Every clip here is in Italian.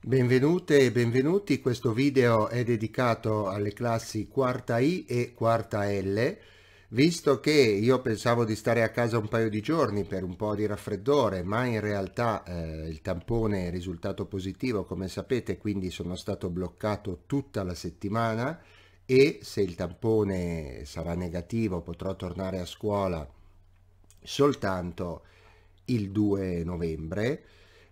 Benvenute e benvenuti, questo video è dedicato alle classi quarta I e quarta L visto che io pensavo di stare a casa un paio di giorni per un po' di raffreddore, ma in realtà eh, il tampone è risultato positivo, come sapete, quindi sono stato bloccato tutta la settimana e se il tampone sarà negativo potrò tornare a scuola soltanto il 2 novembre.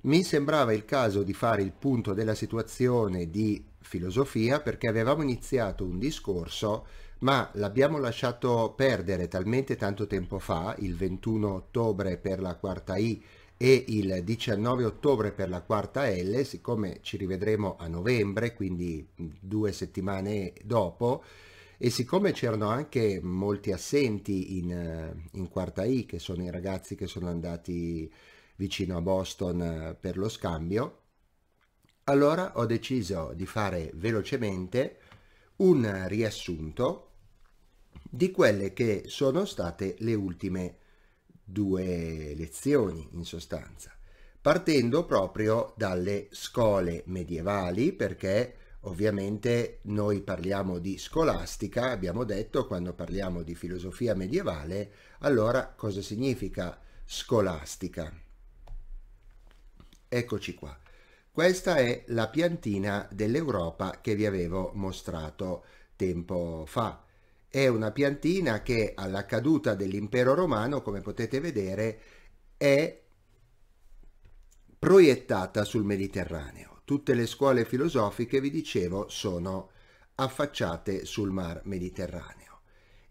Mi sembrava il caso di fare il punto della situazione di filosofia perché avevamo iniziato un discorso ma l'abbiamo lasciato perdere talmente tanto tempo fa, il 21 ottobre per la quarta I e il 19 ottobre per la quarta L, siccome ci rivedremo a novembre, quindi due settimane dopo, e siccome c'erano anche molti assenti in, in quarta I, che sono i ragazzi che sono andati vicino a Boston eh, per lo scambio, allora ho deciso di fare velocemente un riassunto di quelle che sono state le ultime due lezioni in sostanza, partendo proprio dalle scuole medievali perché ovviamente noi parliamo di scolastica, abbiamo detto quando parliamo di filosofia medievale, allora cosa significa scolastica? Eccoci qua. Questa è la piantina dell'Europa che vi avevo mostrato tempo fa è una piantina che alla caduta dell'impero romano, come potete vedere, è proiettata sul Mediterraneo. Tutte le scuole filosofiche, vi dicevo, sono affacciate sul mar Mediterraneo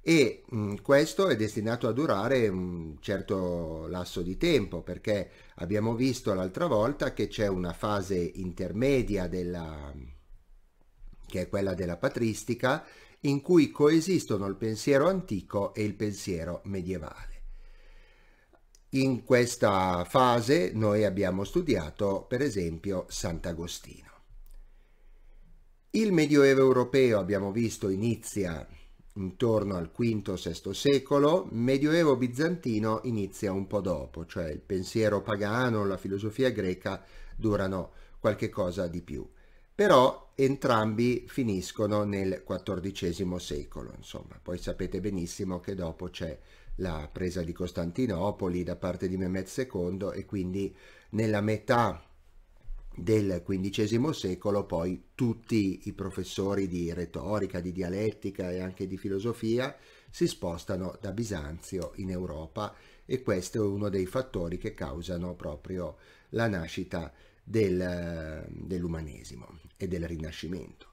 e mh, mm, questo è destinato a durare un certo lasso di tempo perché abbiamo visto l'altra volta che c'è una fase intermedia della, che è quella della patristica in cui coesistono il pensiero antico e il pensiero medievale. In questa fase noi abbiamo studiato per esempio Sant'Agostino. Il Medioevo europeo, abbiamo visto, inizia intorno al V-VI secolo, Medioevo bizantino inizia un po' dopo, cioè il pensiero pagano, la filosofia greca durano qualche cosa di più. Però entrambi finiscono nel XIV secolo, insomma, poi sapete benissimo che dopo c'è la presa di Costantinopoli da parte di Mehmed II e quindi nella metà del XV secolo poi tutti i professori di retorica, di dialettica e anche di filosofia si spostano da Bisanzio in Europa e questo è uno dei fattori che causano proprio la nascita del, dell'umanesimo e del rinascimento.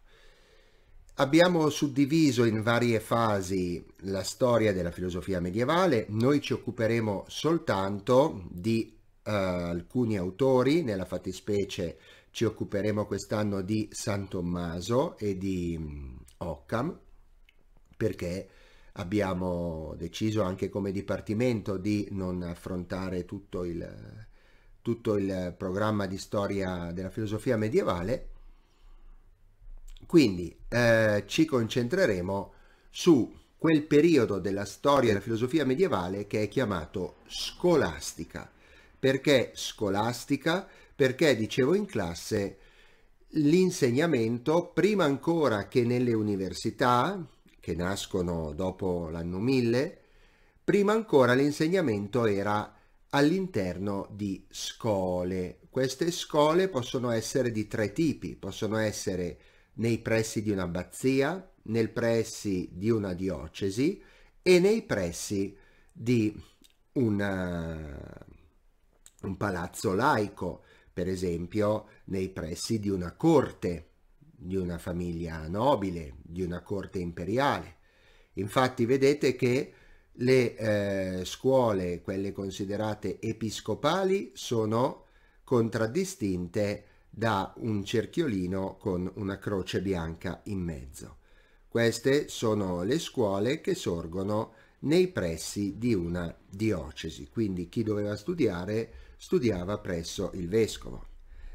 Abbiamo suddiviso in varie fasi la storia della filosofia medievale, noi ci occuperemo soltanto di uh, alcuni autori, nella fattispecie ci occuperemo quest'anno di San Tommaso e di mm, Occam, perché abbiamo deciso anche come dipartimento di non affrontare tutto il tutto il programma di storia della filosofia medievale. Quindi eh, ci concentreremo su quel periodo della storia della filosofia medievale che è chiamato scolastica. Perché scolastica? Perché, dicevo in classe, l'insegnamento, prima ancora che nelle università, che nascono dopo l'anno 1000, prima ancora l'insegnamento era all'interno di scuole. Queste scuole possono essere di tre tipi, possono essere nei pressi di un'abbazia, nel pressi di una diocesi e nei pressi di una, un palazzo laico, per esempio nei pressi di una corte, di una famiglia nobile, di una corte imperiale. Infatti vedete che le eh, scuole, quelle considerate episcopali, sono contraddistinte da un cerchiolino con una croce bianca in mezzo. Queste sono le scuole che sorgono nei pressi di una diocesi, quindi chi doveva studiare studiava presso il vescovo.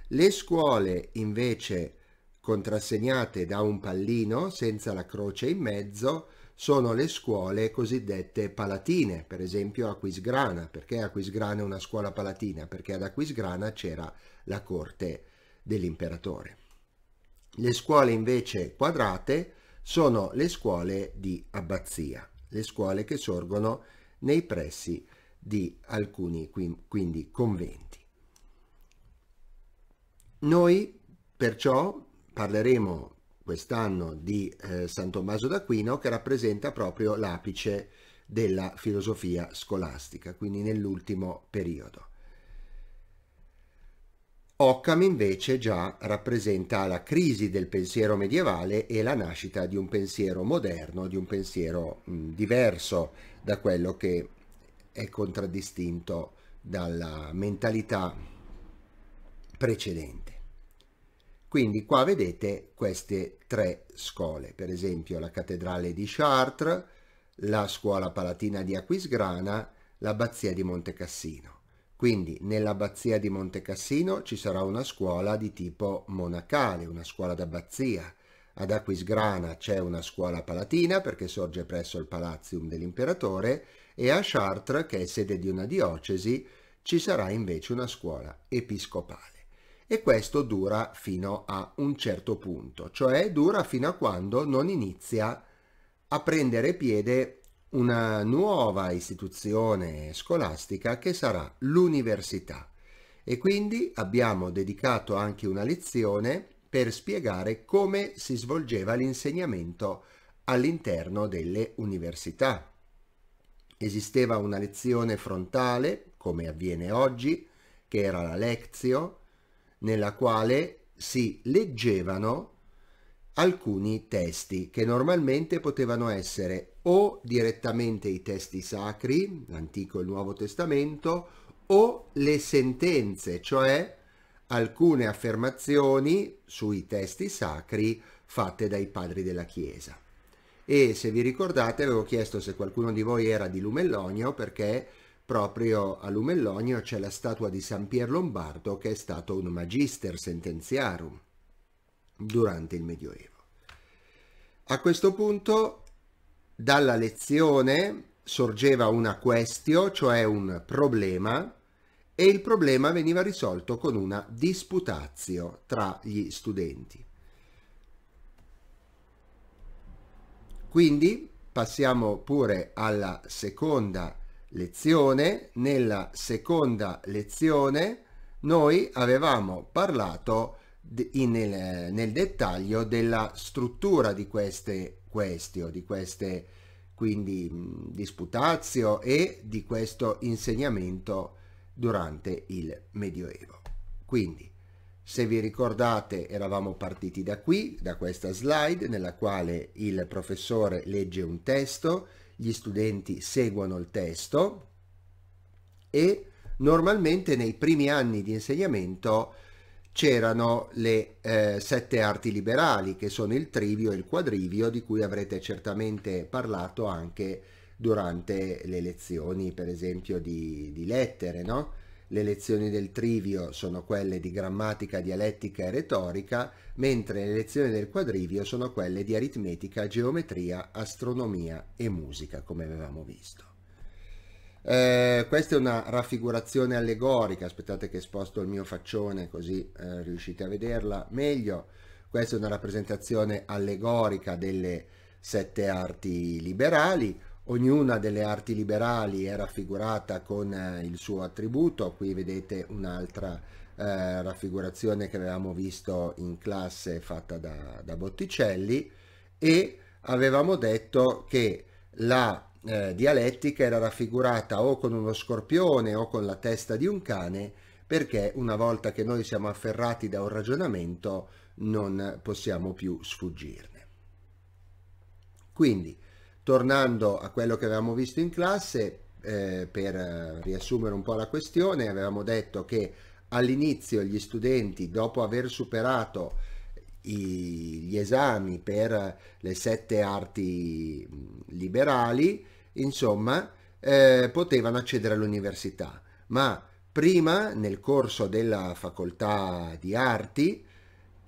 Le scuole invece contrassegnate da un pallino senza la croce in mezzo sono le scuole cosiddette palatine, per esempio Aquisgrana. Perché Aquisgrana è una scuola palatina? Perché ad Aquisgrana c'era la corte dell'imperatore. Le scuole invece quadrate sono le scuole di abbazia, le scuole che sorgono nei pressi di alcuni quindi conventi. Noi perciò parleremo quest'anno di eh, San Tommaso d'Aquino che rappresenta proprio l'apice della filosofia scolastica, quindi nell'ultimo periodo. Occam invece già rappresenta la crisi del pensiero medievale e la nascita di un pensiero moderno, di un pensiero mh, diverso da quello che è contraddistinto dalla mentalità precedente. Quindi qua vedete queste tre scuole, per esempio la cattedrale di Chartres, la scuola palatina di Aquisgrana, l'abbazia di Montecassino. Quindi nell'abbazia di Montecassino ci sarà una scuola di tipo monacale, una scuola d'abbazia. Ad Aquisgrana c'è una scuola palatina perché sorge presso il palazzium dell'imperatore e a Chartres, che è sede di una diocesi, ci sarà invece una scuola episcopale e questo dura fino a un certo punto, cioè dura fino a quando non inizia a prendere piede una nuova istituzione scolastica che sarà l'università e quindi abbiamo dedicato anche una lezione per spiegare come si svolgeva l'insegnamento all'interno delle università. Esisteva una lezione frontale, come avviene oggi, che era la lectio, nella quale si leggevano alcuni testi che normalmente potevano essere o direttamente i testi sacri, l'Antico e il Nuovo Testamento, o le sentenze, cioè alcune affermazioni sui testi sacri fatte dai padri della Chiesa. E se vi ricordate avevo chiesto se qualcuno di voi era di Lumellonio perché Proprio a Lumellonio c'è la statua di San Pier Lombardo che è stato un magister sentenziarum durante il Medioevo. A questo punto dalla lezione sorgeva una questio, cioè un problema, e il problema veniva risolto con una disputazio tra gli studenti. Quindi passiamo pure alla seconda lezione, nella seconda lezione, noi avevamo parlato in, nel, eh, nel, dettaglio della struttura di queste questioni, di queste quindi mm, disputazio e di questo insegnamento durante il Medioevo. Quindi, se vi ricordate, eravamo partiti da qui, da questa slide, nella quale il professore legge un testo, gli studenti seguono il testo e normalmente nei primi anni di insegnamento c'erano le eh, sette arti liberali che sono il trivio e il quadrivio di cui avrete certamente parlato anche durante le lezioni per esempio di, di lettere no? Le lezioni del trivio sono quelle di grammatica, dialettica e retorica, mentre le lezioni del quadrivio sono quelle di aritmetica, geometria, astronomia e musica, come avevamo visto. Eh, questa è una raffigurazione allegorica, aspettate che sposto il mio faccione così eh, riuscite a vederla meglio. Questa è una rappresentazione allegorica delle sette arti liberali Ognuna delle arti liberali è raffigurata con eh, il suo attributo, qui vedete un'altra eh, raffigurazione che avevamo visto in classe fatta da, da Botticelli e avevamo detto che la eh, dialettica era raffigurata o con uno scorpione o con la testa di un cane perché una volta che noi siamo afferrati da un ragionamento non possiamo più sfuggirne. Quindi tornando a quello che avevamo visto in classe, eh, per eh, riassumere un po' la questione, avevamo detto che all'inizio gli studenti, dopo aver superato i, gli esami per le sette arti liberali, insomma, eh, potevano accedere all'università, ma prima nel corso della facoltà di arti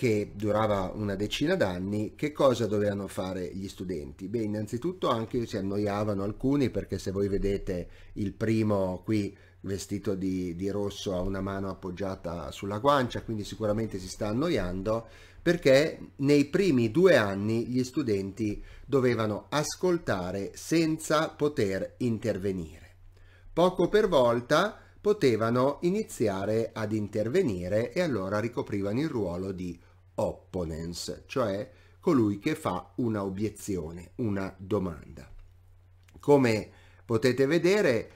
che durava una decina d'anni, che cosa dovevano fare gli studenti? Beh, innanzitutto anche si annoiavano alcuni perché se voi vedete il primo qui vestito di, di rosso ha una mano appoggiata sulla guancia, quindi sicuramente si sta annoiando, perché nei primi due anni gli studenti dovevano ascoltare senza poter intervenire. Poco per volta potevano iniziare ad intervenire e allora ricoprivano il ruolo di opponens, cioè colui che fa una obiezione, una domanda. Come potete vedere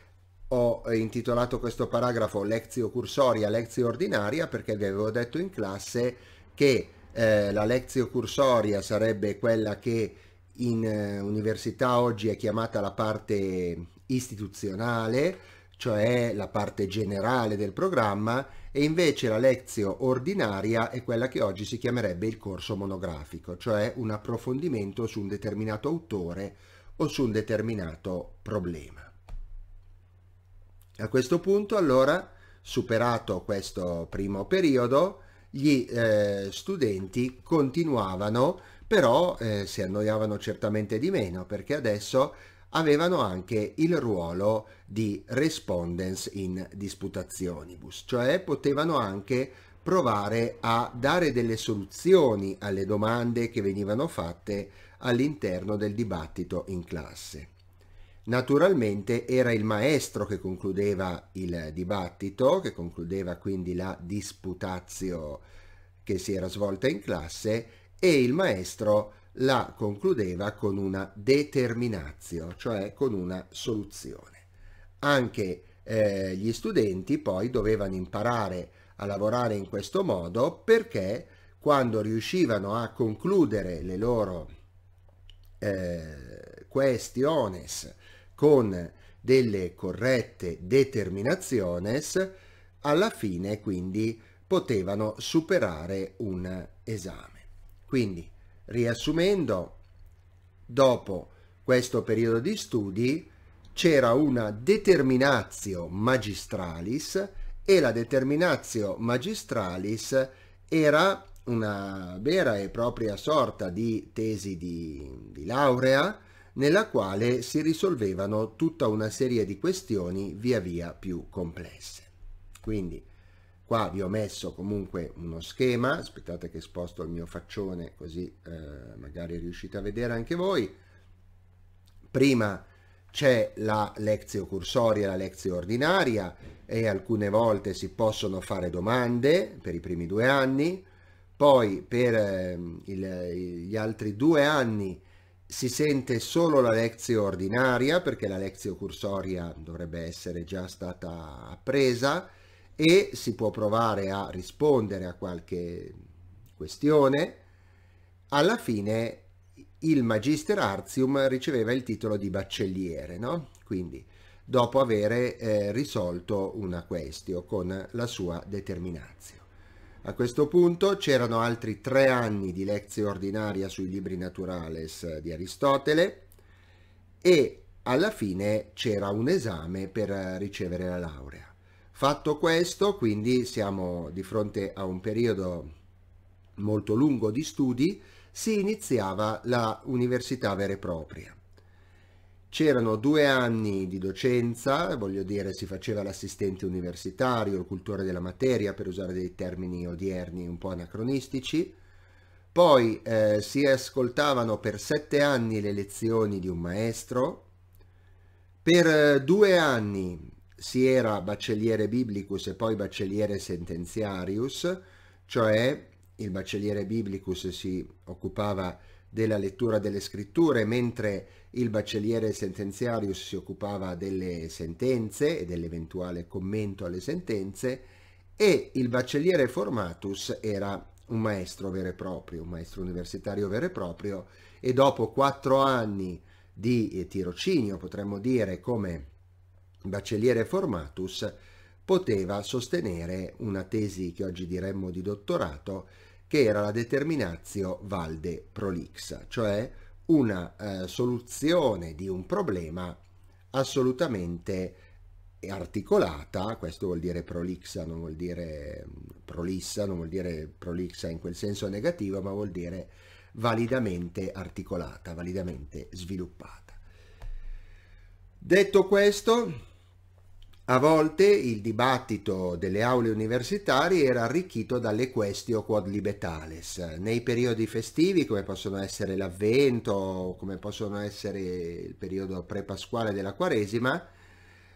ho intitolato questo paragrafo Lezio cursoria, Lezio ordinaria perché vi avevo detto in classe che eh, la Lezio cursoria sarebbe quella che in eh, università oggi è chiamata la parte istituzionale, cioè la parte generale del programma, e invece la lezione ordinaria è quella che oggi si chiamerebbe il corso monografico, cioè un approfondimento su un determinato autore o su un determinato problema. A questo punto, allora, superato questo primo periodo, gli eh, studenti continuavano, però eh, si annoiavano certamente di meno, perché adesso avevano anche il ruolo di di respondens in disputationibus, cioè potevano anche provare a dare delle soluzioni alle domande che venivano fatte all'interno del dibattito in classe. Naturalmente era il maestro che concludeva il dibattito, che concludeva quindi la disputazio che si era svolta in classe e il maestro la concludeva con una determinazio, cioè con una soluzione anche eh, gli studenti poi dovevano imparare a lavorare in questo modo perché quando riuscivano a concludere le loro eh, questiones con delle corrette determinaciones, alla fine quindi potevano superare un esame. Quindi, riassumendo, dopo questo periodo di studi c'era una determinatio magistralis e la determinatio magistralis era una vera e propria sorta di tesi di, di laurea nella quale si risolvevano tutta una serie di questioni via via più complesse. Quindi qua vi ho messo comunque uno schema, aspettate che sposto il mio faccione così eh, magari riuscite a vedere anche voi. Prima c'è la lezione cursoria, la lezione ordinaria e alcune volte si possono fare domande per i primi due anni, poi per eh, il, gli altri due anni si sente solo la lezione ordinaria perché la lezione cursoria dovrebbe essere già stata appresa e si può provare a rispondere a qualche questione. Alla fine il Magister Artium riceveva il titolo di baccelliere, no? Quindi dopo aver eh, risolto una questio con la sua determinazione. A questo punto c'erano altri tre anni di lezione ordinaria sui libri naturales di Aristotele e alla fine c'era un esame per ricevere la laurea. Fatto questo, quindi siamo di fronte a un periodo molto lungo di studi, si iniziava la università vera e propria. C'erano due anni di docenza, voglio dire si faceva l'assistente universitario, il cultore della materia, per usare dei termini odierni un po' anacronistici, poi eh, si ascoltavano per sette anni le lezioni di un maestro, per eh, due anni si era baccelliere biblicus e poi baccelliere sentenziarius, cioè il baccelliere biblicus si occupava della lettura delle scritture, mentre il baccelliere sentenziarius si occupava delle sentenze e dell'eventuale commento alle sentenze, e il baccelliere formatus era un maestro vero e proprio, un maestro universitario vero e proprio, e dopo quattro anni di tirocinio, potremmo dire, come baccelliere formatus, poteva sostenere una tesi che oggi diremmo di dottorato che era la determinatio valde prolixa, cioè una eh, soluzione di un problema assolutamente articolata, questo vuol dire prolixa, non vuol dire mm, prolissa, non vuol dire prolixa in quel senso negativo, ma vuol dire validamente articolata, validamente sviluppata. Detto questo, a volte il dibattito delle aule universitarie era arricchito dalle questio quod libetales. Nei periodi festivi, come possono essere l'Avvento, come possono essere il periodo pre-pasquale della Quaresima,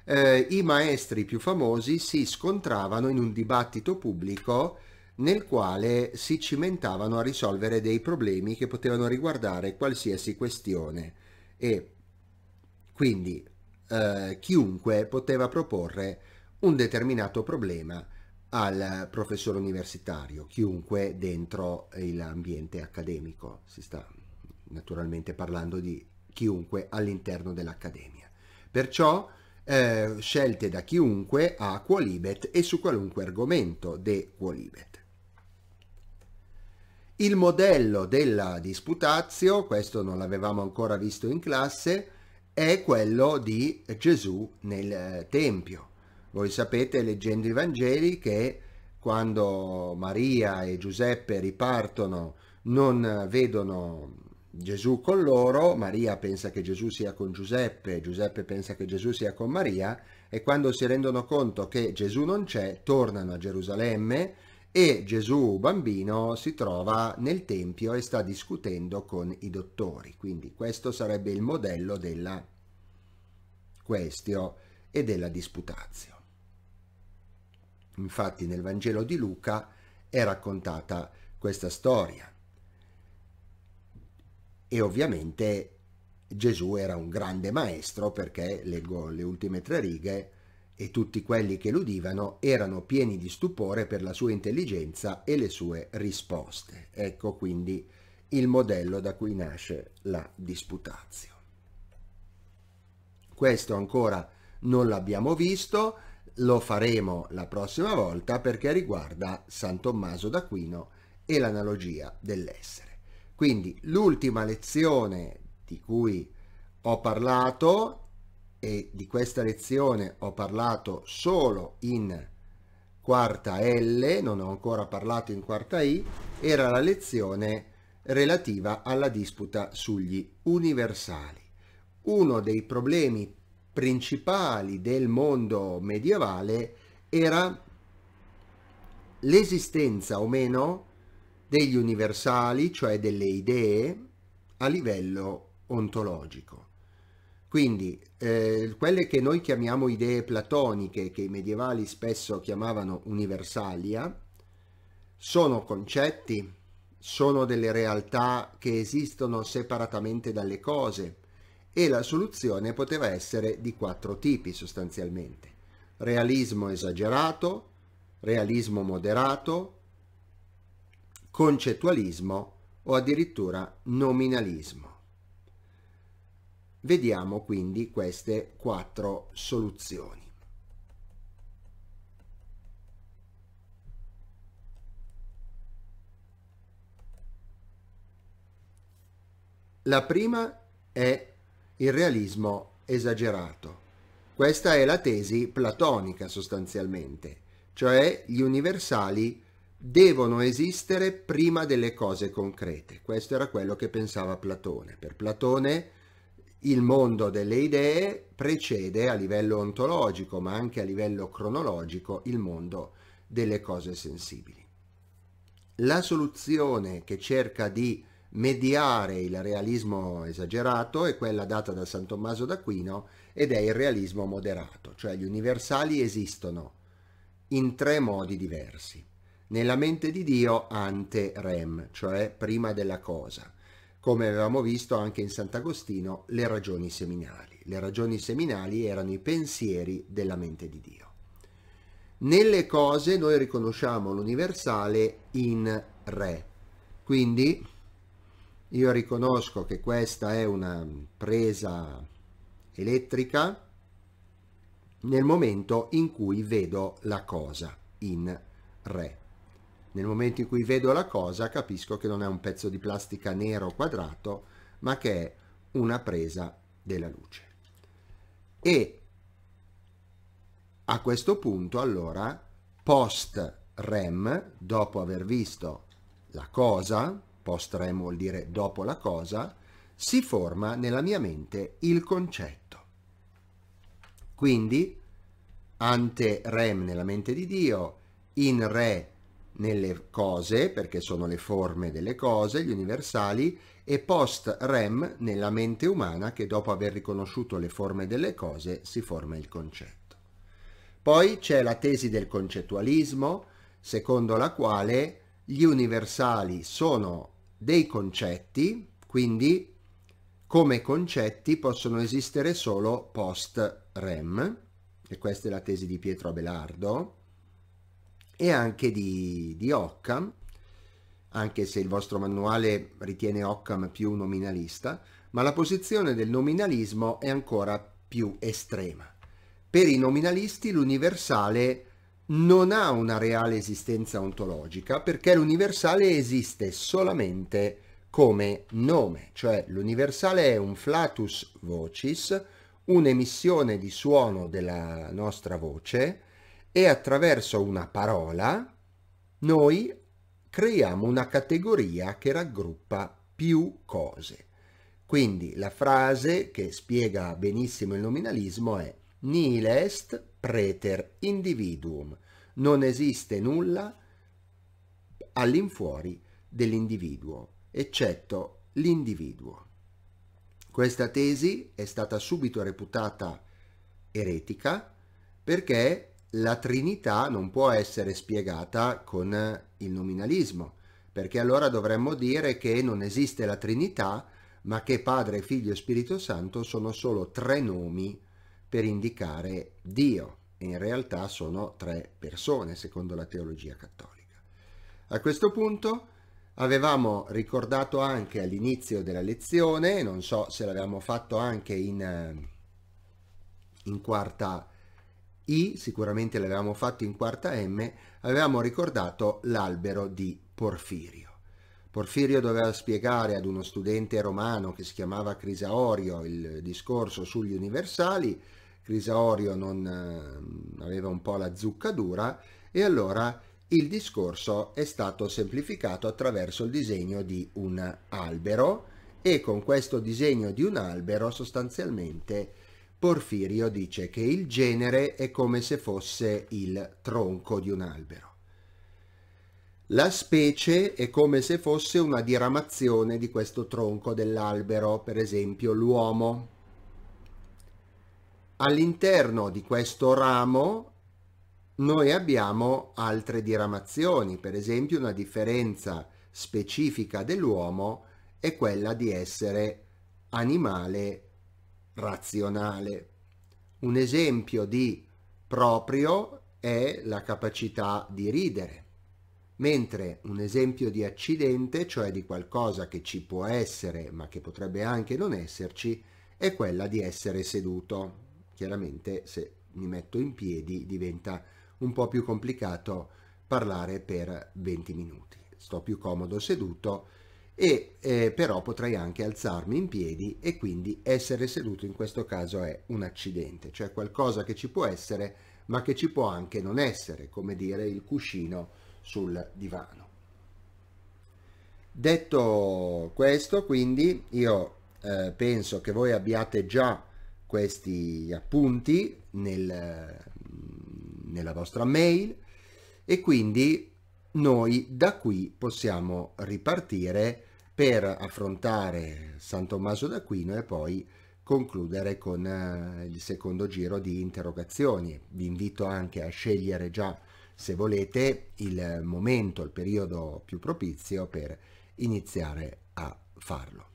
eh, i maestri più famosi si scontravano in un dibattito pubblico nel quale si cimentavano a risolvere dei problemi che potevano riguardare qualsiasi questione e quindi eh, chiunque poteva proporre un determinato problema al professore universitario, chiunque dentro l'ambiente accademico, si sta naturalmente parlando di chiunque all'interno dell'accademia. Perciò eh, scelte da chiunque a quolibet e su qualunque argomento de quolibet. Il modello della disputatio, questo non l'avevamo ancora visto in classe, è quello di Gesù nel eh, Tempio. Voi sapete, leggendo i Vangeli, che quando Maria e Giuseppe ripartono non eh, vedono Gesù con loro, Maria pensa che Gesù sia con Giuseppe, Giuseppe pensa che Gesù sia con Maria e quando si rendono conto che Gesù non c'è, tornano a Gerusalemme e Gesù bambino si trova nel Tempio e sta discutendo con i dottori. Quindi questo sarebbe il modello della questio e della disputazio. Infatti nel Vangelo di Luca è raccontata questa storia e ovviamente Gesù era un grande maestro perché, leggo le ultime tre righe, e tutti quelli che l'udivano erano pieni di stupore per la sua intelligenza e le sue risposte. Ecco quindi il modello da cui nasce la disputazio questo ancora non l'abbiamo visto, lo faremo la prossima volta perché riguarda San Tommaso d'Aquino e l'analogia dell'essere. Quindi l'ultima lezione di cui ho parlato e di questa lezione ho parlato solo in quarta L, non ho ancora parlato in quarta I, era la lezione relativa alla disputa sugli universali uno dei problemi principali del mondo medievale era l'esistenza o meno degli universali, cioè delle idee, a livello ontologico. Quindi eh, quelle che noi chiamiamo idee platoniche, che i medievali spesso chiamavano universalia, sono concetti, sono delle realtà che esistono separatamente dalle cose, e la soluzione poteva essere di quattro tipi sostanzialmente. Realismo esagerato, realismo moderato, concettualismo o addirittura nominalismo. Vediamo quindi queste quattro soluzioni. La prima è il realismo esagerato. Questa è la tesi platonica sostanzialmente, cioè gli universali devono esistere prima delle cose concrete. Questo era quello che pensava Platone. Per Platone il mondo delle idee precede a livello ontologico, ma anche a livello cronologico, il mondo delle cose sensibili. La soluzione che cerca di mediare il realismo esagerato è quella data da San Tommaso d'Aquino ed è il realismo moderato, cioè gli universali esistono in tre modi diversi. Nella mente di Dio ante rem, cioè prima della cosa. Come avevamo visto anche in Sant'Agostino, le ragioni seminali. Le ragioni seminali erano i pensieri della mente di Dio. Nelle cose noi riconosciamo l'universale in re, quindi io riconosco che questa è una presa elettrica nel momento in cui vedo la cosa in re. Nel momento in cui vedo la cosa capisco che non è un pezzo di plastica nero quadrato, ma che è una presa della luce. E a questo punto allora post REM, dopo aver visto la cosa, post rem vuol dire dopo la cosa, si forma nella mia mente il concetto. Quindi ante rem nella mente di Dio, in re nelle cose, perché sono le forme delle cose, gli universali, e post rem nella mente umana che dopo aver riconosciuto le forme delle cose si forma il concetto. Poi c'è la tesi del concettualismo, secondo la quale gli universali sono dei concetti, quindi come concetti possono esistere solo post rem, e questa è la tesi di Pietro Abelardo, e anche di, di Occam, anche se il vostro manuale ritiene Occam più nominalista, ma la posizione del nominalismo è ancora più estrema. Per i nominalisti l'universale è non ha una reale esistenza ontologica perché l'universale esiste solamente come nome, cioè l'universale è un flatus vocis, un'emissione di suono della nostra voce e attraverso una parola noi creiamo una categoria che raggruppa più cose. Quindi la frase che spiega benissimo il nominalismo è nihil est preter individuum, non esiste nulla all'infuori dell'individuo, eccetto l'individuo. Questa tesi è stata subito reputata eretica perché la Trinità non può essere spiegata con il nominalismo, perché allora dovremmo dire che non esiste la Trinità, ma che Padre, Figlio e Spirito Santo sono solo tre nomi per indicare Dio. In realtà sono tre persone secondo la teologia cattolica. A questo punto avevamo ricordato anche all'inizio della lezione, non so se l'avevamo fatto anche in, eh, in quarta I, sicuramente l'avevamo fatto in quarta M, avevamo ricordato l'albero di Porfirio. Porfirio doveva spiegare ad uno studente romano che si chiamava Crisaorio il discorso sugli universali, Crisaorio non eh, aveva un po' la zucca dura e allora il discorso è stato semplificato attraverso il disegno di un albero e con questo disegno di un albero sostanzialmente Porfirio dice che il genere è come se fosse il tronco di un albero. La specie è come se fosse una diramazione di questo tronco dell'albero, per esempio l'uomo. All'interno di questo ramo noi abbiamo altre diramazioni, per esempio una differenza specifica dell'uomo è quella di essere animale razionale. Un esempio di proprio è la capacità di ridere mentre un esempio di accidente, cioè di qualcosa che ci può essere ma che potrebbe anche non esserci, è quella di essere seduto. Chiaramente se mi metto in piedi diventa un po' più complicato parlare per 20 minuti. Sto più comodo seduto e eh, però potrei anche alzarmi in piedi e quindi essere seduto in questo caso è un accidente, cioè qualcosa che ci può essere ma che ci può anche non essere, come dire il cuscino sul divano. Detto questo, quindi io eh, penso che voi abbiate già questi appunti nel, nella vostra mail e quindi noi da qui possiamo ripartire per affrontare San Tommaso d'Aquino e poi concludere con eh, il secondo giro di interrogazioni. Vi invito anche a scegliere già se volete, il momento, il periodo più propizio per iniziare a farlo.